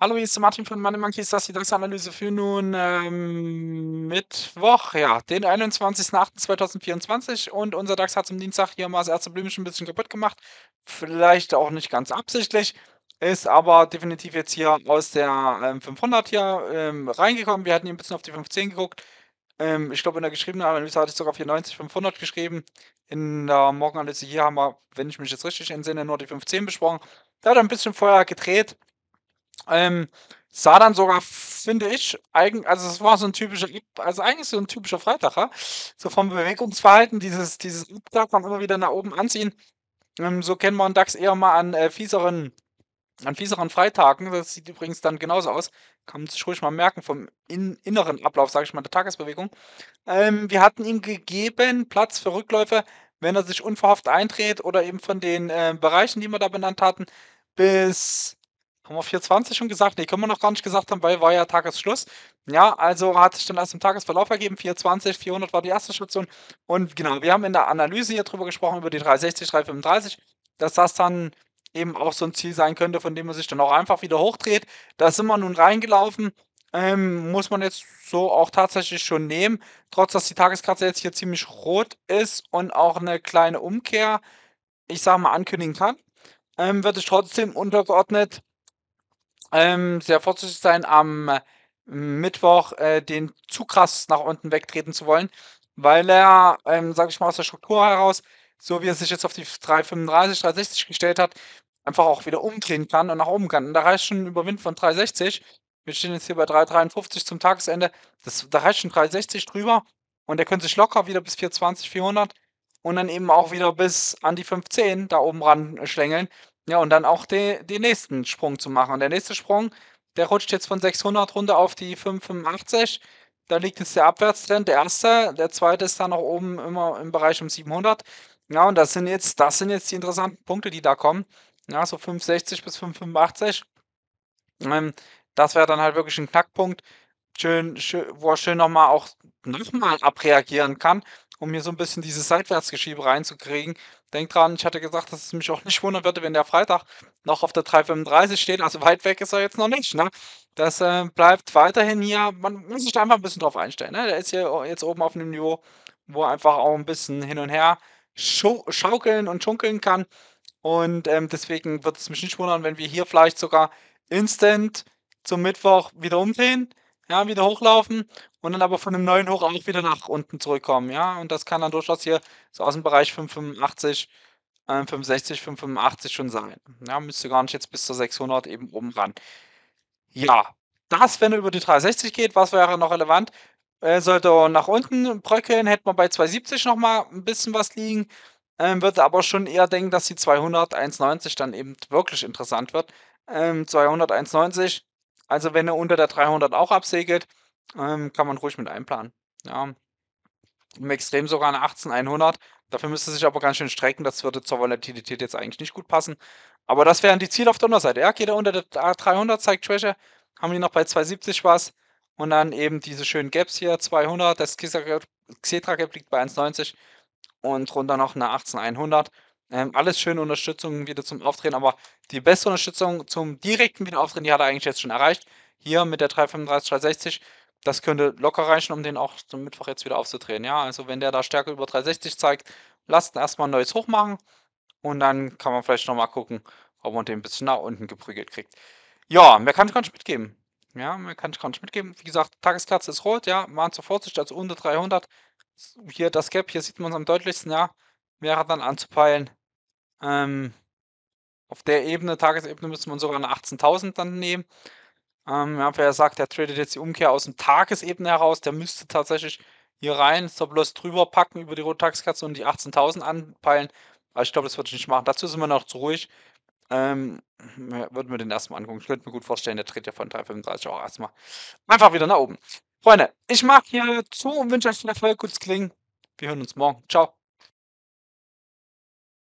Hallo, hier ist Martin von Money Monkeys, das ist die DAX-Analyse für nun ähm, Mittwoch, ja, den 21.08.2024 und unser DAX hat zum Dienstag hier mal das erste Blümchen ein bisschen kaputt gemacht, vielleicht auch nicht ganz absichtlich, ist aber definitiv jetzt hier aus der ähm, 500 hier ähm, reingekommen, wir hatten hier ein bisschen auf die 510 geguckt, ähm, ich glaube, in der geschriebenen Analyse hatte ich sogar 94, 500 geschrieben. In der Morgenanalyse hier haben wir, wenn ich mich jetzt richtig entsinne, nur die 510 besprochen. Da hat er ein bisschen vorher gedreht. Ähm, sah dann sogar, finde ich, eigen, also es war so ein typischer, also eigentlich so ein typischer Freitager. So vom Bewegungsverhalten, dieses, dieses Ibtag man immer wieder nach oben anziehen. Ähm, so kennt man DAX eher mal an äh, fieseren an fieseren Freitagen, das sieht übrigens dann genauso aus, kann man sich ruhig mal merken vom in inneren Ablauf, sage ich mal, der Tagesbewegung. Ähm, wir hatten ihm gegeben Platz für Rückläufe, wenn er sich unverhofft eintritt oder eben von den äh, Bereichen, die wir da benannt hatten, bis haben wir 420 schon gesagt? Nee, können wir noch gar nicht gesagt haben, weil war ja Tagesschluss. Ja, also hat sich dann aus dem Tagesverlauf ergeben, 420, 400 war die erste Station. Und genau, wir haben in der Analyse hier drüber gesprochen, über die 360, 335, Das saß dann eben auch so ein Ziel sein könnte, von dem man sich dann auch einfach wieder hochdreht. Da sind wir nun reingelaufen. Ähm, muss man jetzt so auch tatsächlich schon nehmen. Trotz, dass die Tageskarte jetzt hier ziemlich rot ist und auch eine kleine Umkehr, ich sag mal, ankündigen kann, ähm, wird es trotzdem untergeordnet ähm, sehr vorsichtig sein, am äh, Mittwoch äh, den zu krass nach unten wegtreten zu wollen, weil er, ähm, sag ich mal, aus der Struktur heraus so wie er sich jetzt auf die 335, 360 gestellt hat, einfach auch wieder umdrehen kann und nach oben kann. Und da reicht schon ein Überwind von 360. Wir stehen jetzt hier bei 353 zum Tagesende. Das, da reicht schon 360 drüber. Und er könnte sich locker wieder bis 420, 400 und dann eben auch wieder bis an die 510 da oben ran äh, schlängeln. Ja, und dann auch den, den nächsten Sprung zu machen. Und der nächste Sprung, der rutscht jetzt von 600 runter auf die 585 da liegt jetzt der Abwärtstrend, der erste. Der zweite ist dann noch oben immer im Bereich um 700. Ja, und das sind jetzt, das sind jetzt die interessanten Punkte, die da kommen. Ja, so 560 bis 585. Ähm, das wäre dann halt wirklich ein Knackpunkt, schön, schön, wo er schön nochmal auch nochmal abreagieren kann, um hier so ein bisschen dieses Seitwärtsgeschiebe reinzukriegen. Denkt dran, ich hatte gesagt, dass es mich auch nicht wundern würde, wenn der Freitag noch auf der 335 steht. Also weit weg ist er jetzt noch nicht. Ne? Das äh, bleibt weiterhin hier. Man muss sich da einfach ein bisschen drauf einstellen. Ne? Der ist hier jetzt oben auf einem Niveau, wo er einfach auch ein bisschen hin und her schaukeln und schunkeln kann. Und ähm, deswegen wird es mich nicht wundern, wenn wir hier vielleicht sogar instant zum Mittwoch wieder umdrehen, ja, wieder hochlaufen und dann aber von einem neuen Hoch auch wieder nach unten zurückkommen. Ja, und das kann dann durchaus hier so aus dem Bereich 585 65, 585 schon sein. Ja, müsste gar nicht jetzt bis zur 600 eben oben ran. Ja, das, wenn er über die 360 geht, was wäre noch relevant? Äh, sollte nach unten bröckeln, hätte man bei 270 nochmal ein bisschen was liegen. Ähm, würde aber schon eher denken, dass die 200, 1,90 dann eben wirklich interessant wird. Ähm, 200, 1,90. Also wenn er unter der 300 auch absegelt, ähm, kann man ruhig mit einplanen. Ja, im Extrem sogar eine 18100. Dafür müsste sich aber ganz schön strecken. Das würde zur Volatilität jetzt eigentlich nicht gut passen. Aber das wären die Ziele auf der Unterseite. Ja, geht er unter der 300, zeigt Schwäche. Haben die noch bei 270 was. Und dann eben diese schönen Gaps hier, 200. Das Xetra Gap liegt bei 190. Und runter noch eine 18100. Ähm, alles schöne Unterstützung wieder zum Aufdrehen. Aber die beste Unterstützung zum direkten Wiederaufdrehen, die hat er eigentlich jetzt schon erreicht. Hier mit der 335, 360 das könnte locker reichen, um den auch zum Mittwoch jetzt wieder aufzudrehen. Ja, also wenn der da Stärke über 360 zeigt, lasst ihn erstmal ein neues hoch machen und dann kann man vielleicht nochmal gucken, ob man den ein bisschen nach unten geprügelt kriegt. Ja, mehr kann ich gar nicht mitgeben. Ja, mehr kann ich gar nicht mitgeben. Wie gesagt, Tageskerze ist rot, ja, waren zur Vorsicht, also unter 300. Hier das Gap, hier sieht man es am deutlichsten, ja, wäre dann anzupeilen. Ähm, auf der Ebene, Tagesebene, müsste man sogar eine 18.000 dann nehmen. Ähm, ja, wer sagt, er tradet jetzt die Umkehr aus dem Tagesebene heraus, der müsste tatsächlich hier rein, so bloß drüber packen über die rote und die 18.000 anpeilen. Aber also ich glaube, das würde ich nicht machen. Dazu sind wir noch zu ruhig. Ähm, würden wir den erstmal angucken. Ich könnte mir gut vorstellen, der tritt ja von 3,35 auch erstmal einfach wieder nach oben. Freunde, ich mache hier zu und wünsche euch viel Erfolg, gutes Klingen. Wir hören uns morgen. Ciao.